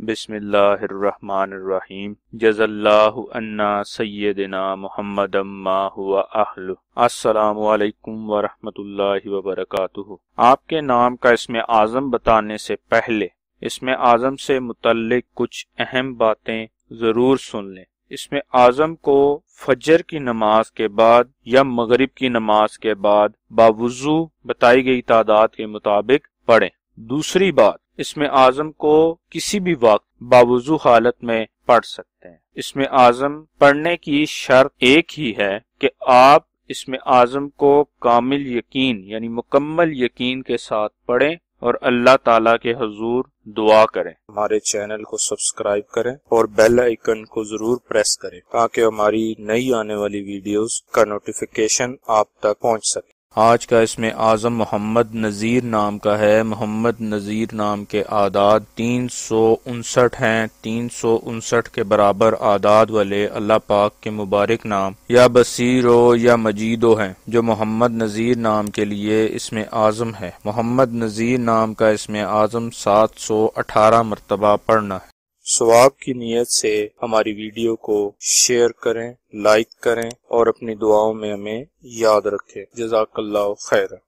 अहलु जज़ल्लान्ना सैदना व असलकम व बरकातुहु आपके नाम का इसमें आज़म बताने से पहले इसमें आज़म से मुतल्लिक कुछ अहम बातें ज़रूर सुन लें इसमें आज़म को फजर की नमाज के बाद या मगरिब की नमाज के बाद बावजू बताई गई तादाद के मुताबिक पढ़ें दूसरी बात इसमें आजम को किसी भी वक्त बावजू हालत में पढ़ सकते हैं इसमें आजम पढ़ने की शर्त एक ही है कि आप इसमें आजम को कामिल यकीन यानी मुकम्मल यकीन के साथ पढ़ें और अल्लाह ताला के हजूर दुआ करें हमारे चैनल को सब्सक्राइब करें और बेल आइकन को जरूर प्रेस करें ताकि हमारी नई आने वाली वीडियोस का नोटिफिकेशन आप तक पहुंच सके आज का इसमें आज़म मोहम्मद नज़ीर नाम का है मोहम्मद नज़ीर नाम के आदाद तीन सौ उनसठ हैं तीन सौ उनसठ के बराबर आदाद वाले अल्लाह पाक के मुबारक नाम या बसीरो या मजीदो हैं जो मोहम्मद नज़ीर नाम के लिए इसमें आज़म है मोहम्मद नज़ीर नाम का इसमें आज़म सात सौ अठारह मरतबा पढ़ना है स्वाब की नीयत से हमारी वीडियो को शेयर करें लाइक करें और अपनी दुआओं में हमें याद रखें जजाकल्ला खैर